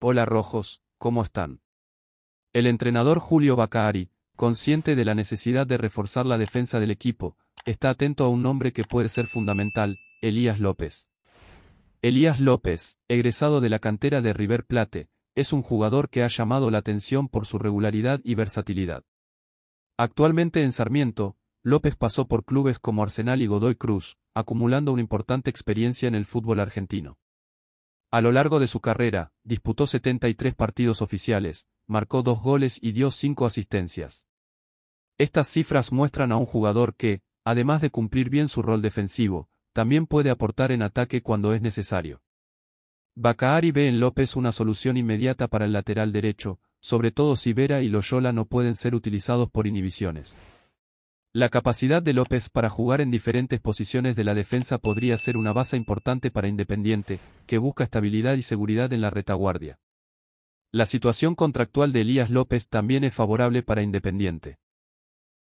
Hola Rojos, ¿cómo están? El entrenador Julio Bacari, consciente de la necesidad de reforzar la defensa del equipo, está atento a un nombre que puede ser fundamental, Elías López. Elías López, egresado de la cantera de River Plate, es un jugador que ha llamado la atención por su regularidad y versatilidad. Actualmente en Sarmiento, López pasó por clubes como Arsenal y Godoy Cruz, acumulando una importante experiencia en el fútbol argentino. A lo largo de su carrera, disputó 73 partidos oficiales, marcó dos goles y dio cinco asistencias. Estas cifras muestran a un jugador que, además de cumplir bien su rol defensivo, también puede aportar en ataque cuando es necesario. Bacaari ve en López una solución inmediata para el lateral derecho, sobre todo si Vera y Loyola no pueden ser utilizados por inhibiciones. La capacidad de López para jugar en diferentes posiciones de la defensa podría ser una base importante para Independiente, que busca estabilidad y seguridad en la retaguardia. La situación contractual de Elías López también es favorable para Independiente.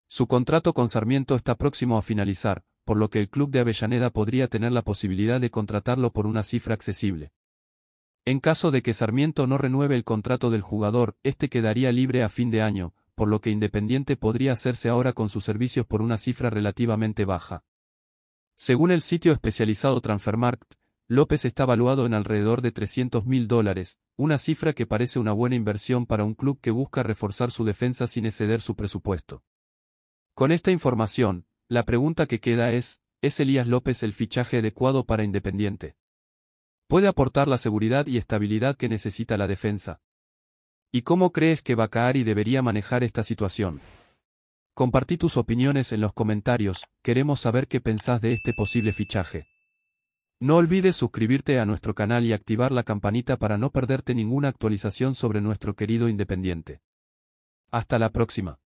Su contrato con Sarmiento está próximo a finalizar, por lo que el club de Avellaneda podría tener la posibilidad de contratarlo por una cifra accesible. En caso de que Sarmiento no renueve el contrato del jugador, este quedaría libre a fin de año, por lo que Independiente podría hacerse ahora con sus servicios por una cifra relativamente baja. Según el sitio especializado Transfermarkt, López está valuado en alrededor de 300 mil dólares, una cifra que parece una buena inversión para un club que busca reforzar su defensa sin exceder su presupuesto. Con esta información, la pregunta que queda es, ¿es Elías López el fichaje adecuado para Independiente? ¿Puede aportar la seguridad y estabilidad que necesita la defensa? ¿Y cómo crees que Bacari debería manejar esta situación? Compartí tus opiniones en los comentarios, queremos saber qué pensás de este posible fichaje. No olvides suscribirte a nuestro canal y activar la campanita para no perderte ninguna actualización sobre nuestro querido Independiente. Hasta la próxima.